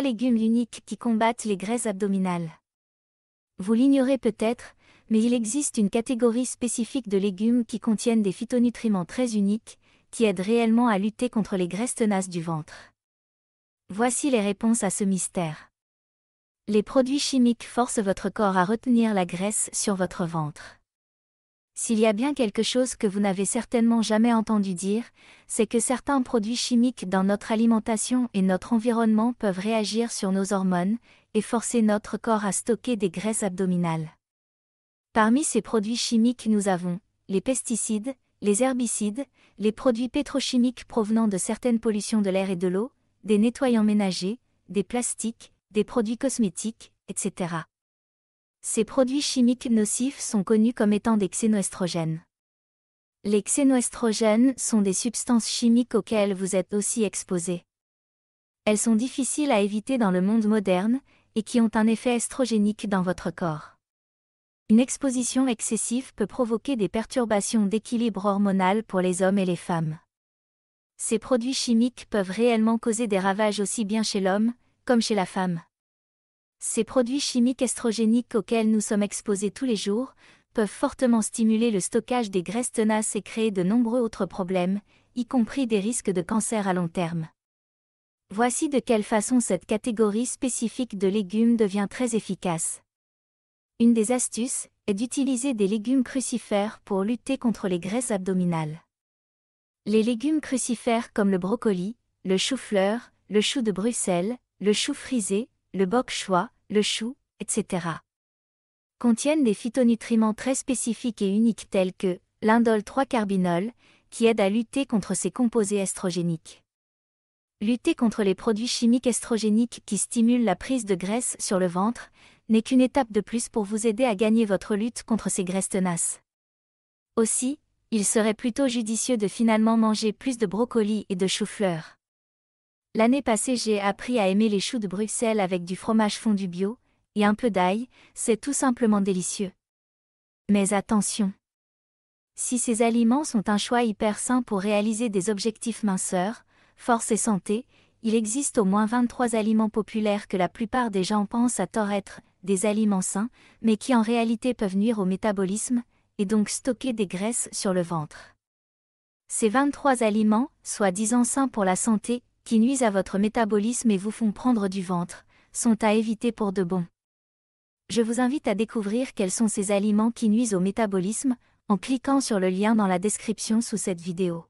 légumes uniques qui combattent les graisses abdominales. Vous l'ignorez peut-être, mais il existe une catégorie spécifique de légumes qui contiennent des phytonutriments très uniques, qui aident réellement à lutter contre les graisses tenaces du ventre. Voici les réponses à ce mystère. Les produits chimiques forcent votre corps à retenir la graisse sur votre ventre. S'il y a bien quelque chose que vous n'avez certainement jamais entendu dire, c'est que certains produits chimiques dans notre alimentation et notre environnement peuvent réagir sur nos hormones et forcer notre corps à stocker des graisses abdominales. Parmi ces produits chimiques nous avons les pesticides, les herbicides, les produits pétrochimiques provenant de certaines pollutions de l'air et de l'eau, des nettoyants ménagers, des plastiques, des produits cosmétiques, etc. Ces produits chimiques nocifs sont connus comme étant des xénoestrogènes. Les xénoestrogènes sont des substances chimiques auxquelles vous êtes aussi exposés. Elles sont difficiles à éviter dans le monde moderne et qui ont un effet estrogénique dans votre corps. Une exposition excessive peut provoquer des perturbations d'équilibre hormonal pour les hommes et les femmes. Ces produits chimiques peuvent réellement causer des ravages aussi bien chez l'homme comme chez la femme. Ces produits chimiques estrogéniques auxquels nous sommes exposés tous les jours peuvent fortement stimuler le stockage des graisses tenaces et créer de nombreux autres problèmes, y compris des risques de cancer à long terme. Voici de quelle façon cette catégorie spécifique de légumes devient très efficace. Une des astuces est d'utiliser des légumes crucifères pour lutter contre les graisses abdominales. Les légumes crucifères comme le brocoli, le chou-fleur, le chou de Bruxelles, le chou frisé, le bok choix le chou, etc. Contiennent des phytonutriments très spécifiques et uniques tels que l'indole 3-carbinol, qui aide à lutter contre ces composés estrogéniques. Lutter contre les produits chimiques estrogéniques qui stimulent la prise de graisse sur le ventre n'est qu'une étape de plus pour vous aider à gagner votre lutte contre ces graisses tenaces. Aussi, il serait plutôt judicieux de finalement manger plus de brocolis et de choux-fleurs. L'année passée j'ai appris à aimer les choux de Bruxelles avec du fromage fondu bio, et un peu d'ail, c'est tout simplement délicieux. Mais attention. Si ces aliments sont un choix hyper sain pour réaliser des objectifs minceurs, force et santé, il existe au moins 23 aliments populaires que la plupart des gens pensent à tort être des aliments sains, mais qui en réalité peuvent nuire au métabolisme, et donc stocker des graisses sur le ventre. Ces 23 aliments, soi-disant sains pour la santé, qui nuisent à votre métabolisme et vous font prendre du ventre, sont à éviter pour de bon. Je vous invite à découvrir quels sont ces aliments qui nuisent au métabolisme en cliquant sur le lien dans la description sous cette vidéo.